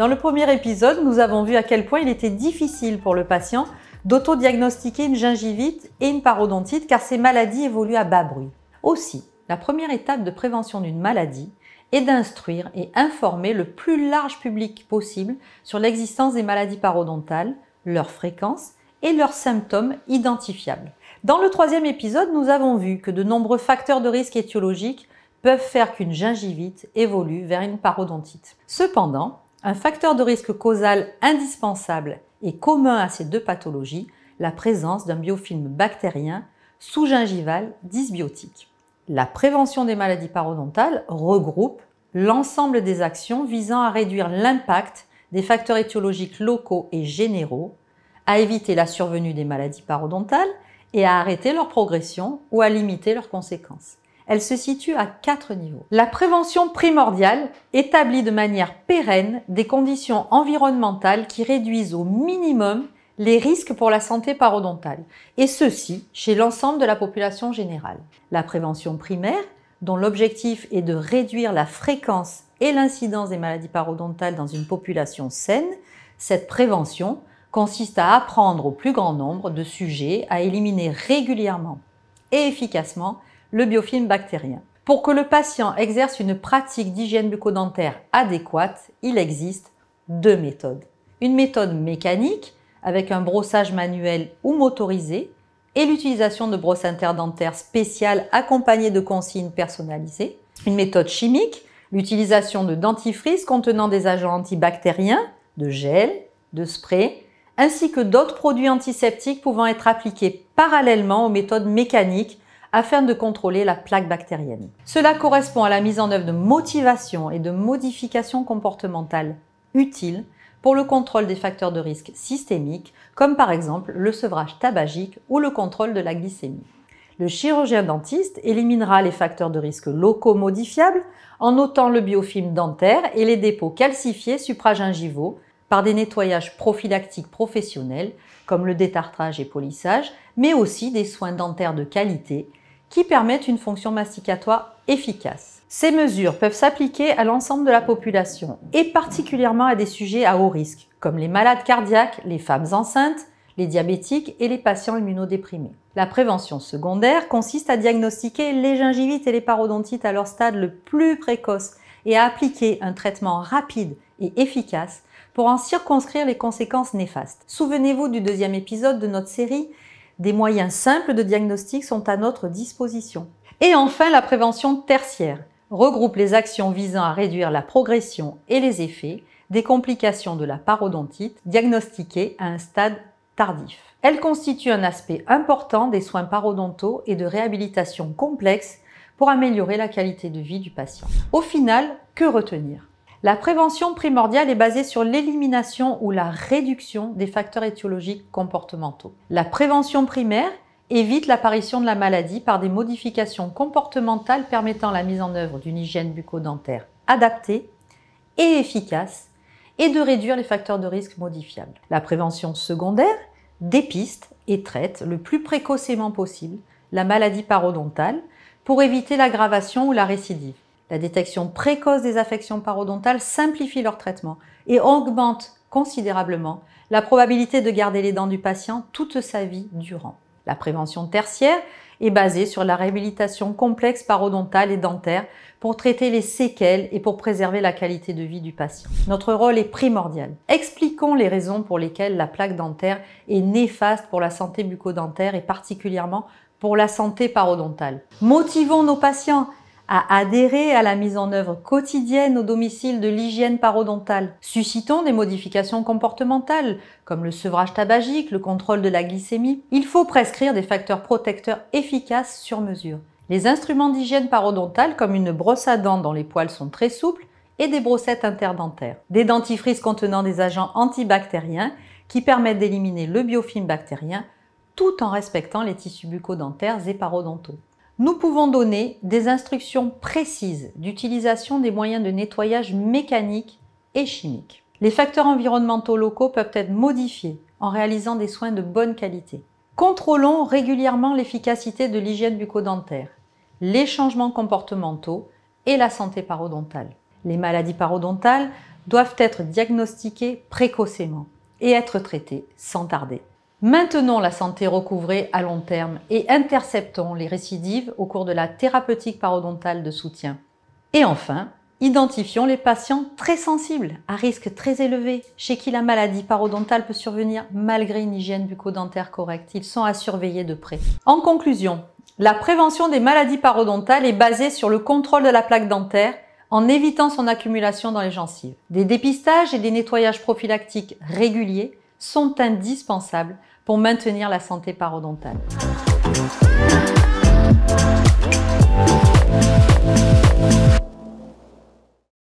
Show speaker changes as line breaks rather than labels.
Dans le premier épisode, nous avons vu à quel point il était difficile pour le patient d'autodiagnostiquer une gingivite et une parodontite car ces maladies évoluent à bas bruit. Aussi, la première étape de prévention d'une maladie est d'instruire et informer le plus large public possible sur l'existence des maladies parodontales, leur fréquence et leurs symptômes identifiables. Dans le troisième épisode, nous avons vu que de nombreux facteurs de risque étiologiques peuvent faire qu'une gingivite évolue vers une parodontite. Cependant, un facteur de risque causal indispensable et commun à ces deux pathologies, la présence d'un biofilm bactérien sous-gingival dysbiotique. La prévention des maladies parodontales regroupe l'ensemble des actions visant à réduire l'impact des facteurs étiologiques locaux et généraux, à éviter la survenue des maladies parodontales et à arrêter leur progression ou à limiter leurs conséquences elle se situe à quatre niveaux. La prévention primordiale établit de manière pérenne des conditions environnementales qui réduisent au minimum les risques pour la santé parodontale, et ceci chez l'ensemble de la population générale. La prévention primaire, dont l'objectif est de réduire la fréquence et l'incidence des maladies parodontales dans une population saine, cette prévention consiste à apprendre au plus grand nombre de sujets à éliminer régulièrement et efficacement le biofilm bactérien. Pour que le patient exerce une pratique d'hygiène bucco adéquate, il existe deux méthodes. Une méthode mécanique, avec un brossage manuel ou motorisé, et l'utilisation de brosses interdentaires spéciales accompagnées de consignes personnalisées. Une méthode chimique, l'utilisation de dentifrices contenant des agents antibactériens, de gel, de spray, ainsi que d'autres produits antiseptiques pouvant être appliqués parallèlement aux méthodes mécaniques afin de contrôler la plaque bactérienne. Cela correspond à la mise en œuvre de motivations et de modifications comportementales utiles pour le contrôle des facteurs de risque systémiques, comme par exemple le sevrage tabagique ou le contrôle de la glycémie. Le chirurgien dentiste éliminera les facteurs de risque locaux modifiables en notant le biofilm dentaire et les dépôts calcifiés supragingivaux par des nettoyages prophylactiques professionnels comme le détartrage et polissage, mais aussi des soins dentaires de qualité qui permettent une fonction masticatoire efficace. Ces mesures peuvent s'appliquer à l'ensemble de la population et particulièrement à des sujets à haut risque, comme les malades cardiaques, les femmes enceintes, les diabétiques et les patients immunodéprimés. La prévention secondaire consiste à diagnostiquer les gingivites et les parodontites à leur stade le plus précoce et à appliquer un traitement rapide et efficace pour en circonscrire les conséquences néfastes. Souvenez-vous du deuxième épisode de notre série des moyens simples de diagnostic sont à notre disposition. Et enfin, la prévention tertiaire regroupe les actions visant à réduire la progression et les effets des complications de la parodontite diagnostiquées à un stade tardif. Elle constitue un aspect important des soins parodontaux et de réhabilitation complexe pour améliorer la qualité de vie du patient. Au final, que retenir la prévention primordiale est basée sur l'élimination ou la réduction des facteurs étiologiques comportementaux. La prévention primaire évite l'apparition de la maladie par des modifications comportementales permettant la mise en œuvre d'une hygiène bucco-dentaire adaptée et efficace et de réduire les facteurs de risque modifiables. La prévention secondaire dépiste et traite le plus précocement possible la maladie parodontale pour éviter l'aggravation ou la récidive. La détection précoce des affections parodontales simplifie leur traitement et augmente considérablement la probabilité de garder les dents du patient toute sa vie durant. La prévention tertiaire est basée sur la réhabilitation complexe parodontale et dentaire pour traiter les séquelles et pour préserver la qualité de vie du patient. Notre rôle est primordial. Expliquons les raisons pour lesquelles la plaque dentaire est néfaste pour la santé bucco-dentaire et particulièrement pour la santé parodontale. Motivons nos patients à adhérer à la mise en œuvre quotidienne au domicile de l'hygiène parodontale, suscitant des modifications comportementales comme le sevrage tabagique, le contrôle de la glycémie, il faut prescrire des facteurs protecteurs efficaces sur mesure. Les instruments d'hygiène parodontale comme une brosse à dents dont les poils sont très souples et des brossettes interdentaires, des dentifrices contenant des agents antibactériens qui permettent d'éliminer le biofilm bactérien tout en respectant les tissus buccodentaires et parodontaux. Nous pouvons donner des instructions précises d'utilisation des moyens de nettoyage mécanique et chimiques. Les facteurs environnementaux locaux peuvent être modifiés en réalisant des soins de bonne qualité. Contrôlons régulièrement l'efficacité de l'hygiène bucco-dentaire, les changements comportementaux et la santé parodontale. Les maladies parodontales doivent être diagnostiquées précocement et être traitées sans tarder. Maintenons la santé recouvrée à long terme et interceptons les récidives au cours de la thérapeutique parodontale de soutien. Et enfin, identifions les patients très sensibles, à risque très élevé, chez qui la maladie parodontale peut survenir malgré une hygiène bucco-dentaire correcte. Ils sont à surveiller de près. En conclusion, la prévention des maladies parodontales est basée sur le contrôle de la plaque dentaire en évitant son accumulation dans les gencives. Des dépistages et des nettoyages prophylactiques réguliers sont indispensables pour maintenir la santé parodontale.